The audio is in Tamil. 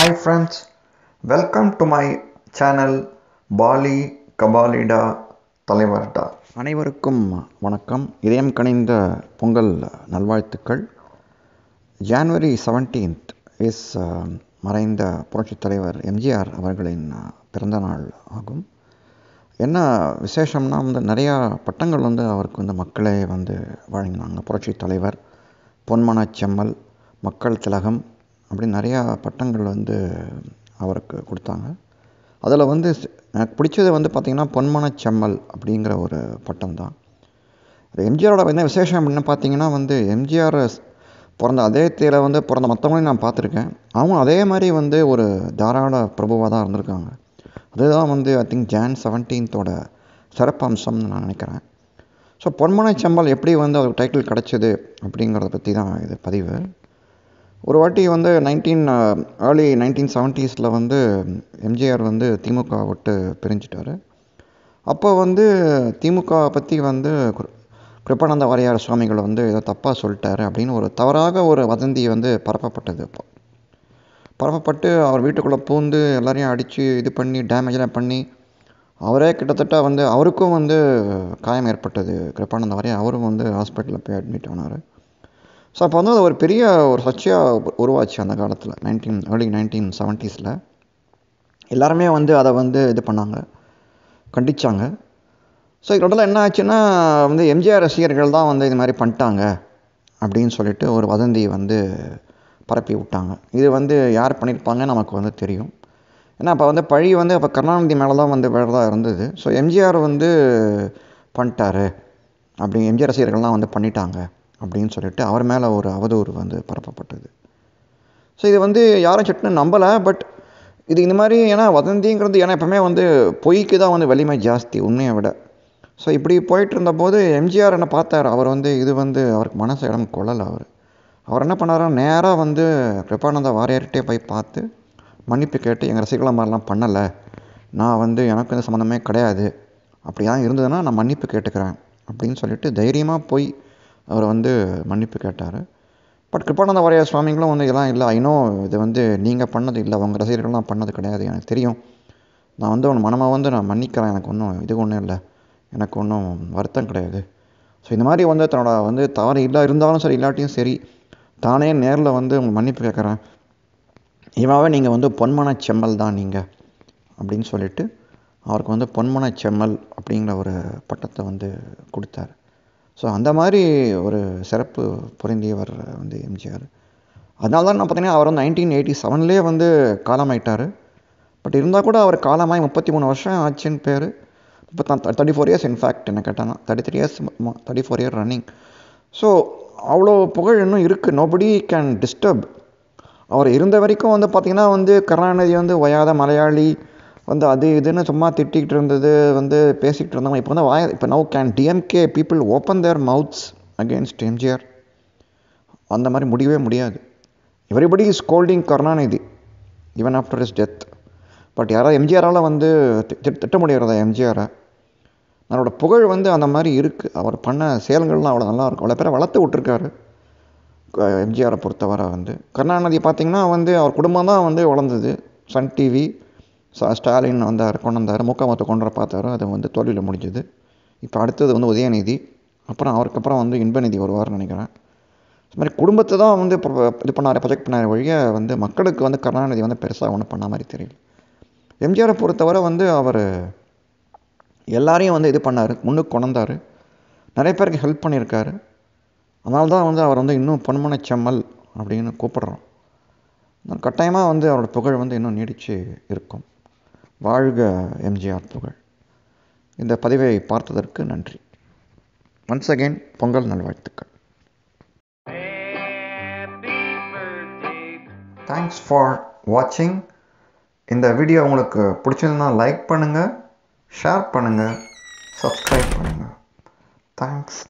hi friends welcome to my channel பாலி கபாலிடா தலைவர்டா அனைவருக்கும் வணக்கம் இதயம் கணிந்த பொங்கல் நல்வாழ்த்துக்கள் ஜான்வரி செவன்டீன்த் இஸ் மறைந்த புரட்சித் தலைவர் எம்ஜிஆர் அவர்களின் uh, பிறந்த நாள் ஆகும் என்ன விசேஷம்னா வந்து நிறையா பட்டங்கள் வந்து அவருக்கு வந்து மக்களே வந்து வழங்கினாங்க புரட்சித் தலைவர் பொன்மனச்செம்மல் மக்கள் திலகம் அப்படின்னு நிறையா பட்டங்கள் வந்து அவருக்கு கொடுத்தாங்க அதில் வந்து எனக்கு பிடிச்சது வந்து பார்த்திங்கன்னா பொன்மனச் செம்மல் அப்படிங்கிற ஒரு பட்டம் தான் எம்ஜிஆரோட என்ன விசேஷம் அப்படின்னு பார்த்தீங்கன்னா வந்து எம்ஜிஆர் பிறந்த அதே தேர வந்து பிறந்த மற்றவங்களையும் நான் பார்த்துருக்கேன் அவங்க அதே மாதிரி வந்து ஒரு தாராள பிரபுவாக தான் இருந்திருக்காங்க அதுதான் வந்து ஐ திங்க் ஜான் செவன்டீன்த்தோட சிறப்பம்சம்னு நான் நினைக்கிறேன் ஸோ பொன்மனை செம்மல் எப்படி வந்து அவருக்கு டைட்டில் கிடச்சிது அப்படிங்கிறத பற்றி தான் இது பதிவு ஒரு வாட்டி வந்து நைன்டீன் ஏர்லி நைன்டீன் செவன்ட்டீஸில் வந்து எம்ஜிஆர் வந்து திமுக விட்டு பிரிஞ்சிட்டார் அப்போ வந்து திமுக பற்றி வந்து கிருப்பானந்த வாரியார் சுவாமிகள் வந்து ஏதோ தப்பாக சொல்லிட்டாரு அப்படின்னு ஒரு தவறாக ஒரு வதந்தி வந்து பரப்பப்பட்டது அப்போ பரப்பப்பட்டு அவர் வீட்டுக்குள்ளே பூந்து எல்லாரையும் அடித்து இது பண்ணி டேமேஜெலாம் பண்ணி அவரே கிட்டத்தட்ட வந்து அவருக்கும் வந்து காயம் ஏற்பட்டது கிருப்பானந்த வாரியார் அவரும் வந்து ஹாஸ்பிட்டலில் போய் அட்மிட் ஆனார் ஸோ அப்போ வந்து அது ஒரு பெரிய ஒரு சர்ச்சையாக உருவாச்சு அந்த காலத்தில் நைன்டீன் ஏர்லி நைன்டீன் செவன்ட்டீஸில் எல்லாருமே வந்து அதை வந்து இது பண்ணாங்க கண்டித்தாங்க ஸோ இதில் என்ன ஆச்சுன்னா வந்து எம்ஜிஆர் ரசிகர்கள் தான் வந்து இது மாதிரி பண்ணிட்டாங்க அப்படின்னு சொல்லிட்டு ஒரு வதந்தி வந்து பரப்பி விட்டாங்க இது வந்து யார் பண்ணியிருப்பாங்க நமக்கு வந்து தெரியும் ஏன்னா அப்போ வந்து பழி வந்து அப்போ கருணாநிதி மேலே தான் வந்து வேறதாக இருந்தது ஸோ எம்ஜிஆர் வந்து பண்ணிட்டாரு அப்படி எம்ஜிஆர் ரசிகர்கள்லாம் வந்து பண்ணிட்டாங்க அப்படின்னு சொல்லிட்டு அவர் மேலே ஒரு அவதூறு வந்து பரப்பப்பட்டது ஸோ இது வந்து யாரும் சட்னு நம்பலை பட் இது இந்த மாதிரி ஏன்னா வதந்திங்கிறது ஏன்னா எப்போவுமே வந்து பொய்க்கு தான் வந்து வலிமை ஜாஸ்தி உண்மையை விட ஸோ இப்படி போயிட்டு இருந்தபோது எம்ஜிஆர் என்ன பார்த்தார் அவர் வந்து இது வந்து அவருக்கு மனசு இடம் கொள்ளலை அவர் அவர் என்ன பண்ணாரோ நேராக வந்து கிருபானந்த வாரியார்கிட்டே போய் பார்த்து மன்னிப்பு கேட்டு எங்கள் ரசிகலா மாதிரிலாம் பண்ணலை நான் வந்து எனக்கு இந்த சம்மந்தமே கிடையாது அப்படிலாம் இருந்ததுன்னா நான் மன்னிப்பு கேட்டுக்கிறேன் அப்படின்னு சொல்லிட்டு தைரியமாக போய் அவர் வந்து மன்னிப்பு கேட்டார் பட் கிருப்பானந்த வாரியார் சுவாமிங்களும் வந்து இதெல்லாம் இல்லை ஐநோ இது வந்து நீங்கள் பண்ணது இல்லை உங்கள் ரசிகர்கள் நான் பண்ணது கிடையாது எனக்கு தெரியும் நான் வந்து உன் மனமாக வந்து நான் மன்னிக்கிறேன் எனக்கு ஒன்றும் இது ஒன்றும் இல்லை எனக்கு ஒன்றும் வருத்தம் கிடையாது ஸோ இந்த மாதிரி வந்து தன்னோட வந்து தவறு இல்லை இருந்தாலும் சரி இல்லாட்டியும் சரி தானே நேரில் வந்து உங்கள் மன்னிப்பு கேட்குறேன் இவாவே நீங்கள் வந்து பொன்மன செம்மல் தான் நீங்கள் அப்படின்னு சொல்லிட்டு அவருக்கு வந்து பொன்மன செம்மல் அப்படிங்கிற ஒரு பட்டத்தை வந்து கொடுத்தாரு ஸோ அந்த மாதிரி ஒரு சிறப்பு பொருந்தியவர் வந்து எம்ஜிஆர் அதனால தான் நான் பார்த்தீங்கன்னா அவர் வந்து நைன்டீன் எயிட்டி செவன்லேயே வந்து காலமாயிட்டார் பட் இருந்தால் கூட அவர் காலமாகி முப்பத்தி மூணு வருஷம் ஆச்சுன்னு பேர் இப்போ தான் தேர்ட்டி ஃபோர் இயர்ஸ் இன்ஃபேக்ட் என்ன கேட்டாங்கன்னா thirty three years thirty four year running so அவ்வளோ புகழ் இன்னும் இருக்குது நோபடி கேன் டிஸ்டர்ப் அவர் இருந்த வரைக்கும் வந்து பார்த்திங்கன்னா வந்து கருணாநிதி வந்து ஒயாத மலையாளி வந்து அது இதுன்னு சும்மா திட்டிக்கிட்டு இருந்தது வந்து பேசிக்கிட்டு இருந்தாங்க இப்போ வந்து வாய் இப்போ no can DMK people open their mouths against MGR அந்த மாதிரி முடியவே முடியாது everybody is holding Karunanidhi even after is death but யாராவது எம்ஜிஆரால் வந்து திட்ட முடிகிறதா எம்ஜிஆரை அவரோட புகழ் வந்து அந்த மாதிரி இருக்குது அவர் பண்ண செயல்கள்லாம் அவ்வளோ நல்லாயிருக்கும் அவ்வளோ பேரை வளர்த்து விட்டுருக்காரு எம்ஜிஆரை பொறுத்தவரை வந்து கருணாநிதி பார்த்திங்கன்னா வந்து அவர் குடும்பம் தான் வந்து வளர்ந்தது சன் டிவி ஸ்டாலின் வந்தார் கொண்டு வந்தார் மூக்காமத்தை கொண்டு பார்த்தார் அது வந்து தோல்வியில் முடிஞ்சது இப்போ அடுத்தது வந்து உதயநிதி அப்புறம் அவருக்கப்புறம் வந்து இன்பநிதி வருவார்னு நினைக்கிறேன் இது மாதிரி குடும்பத்தை தான் வந்து இது பண்ணார் ப்ரொஜெக்ட் பண்ணார் வழியாக வந்து மக்களுக்கு வந்து கருணாநிதி வந்து பெருசாக ஒன்றும் பண்ண மாதிரி தெரியல எம்ஜிஆரை பொறுத்தவரை வந்து அவர் எல்லாரையும் வந்து இது பண்ணார் முன்னுக்கு கொண்டார் நிறைய பேருக்கு ஹெல்ப் பண்ணியிருக்காரு அதனால தான் வந்து அவர் வந்து இன்னும் பொன்மன செம்மல் அப்படின்னு கூப்பிடுறோம் கட்டாயமாக வந்து அவரோட புகழ் வந்து இன்னும் நீடித்து இருக்கும் வாழ்க எம்ஜிஆர் புகழ் இந்த பதிவை பார்த்ததற்கு நன்றி ஒன்ஸ் அகெயின் பொங்கல் நல்வாழ்த்துக்கள் தேங்க்ஸ் ஃபார் வாட்சிங் இந்த வீடியோ உங்களுக்கு பிடிச்சிருந்தால் லைக் பண்ணுங்கள் ஷேர் பண்ணுங்கள் சப்ஸ்கிரைப் பண்ணுங்கள் தேங்க்ஸ்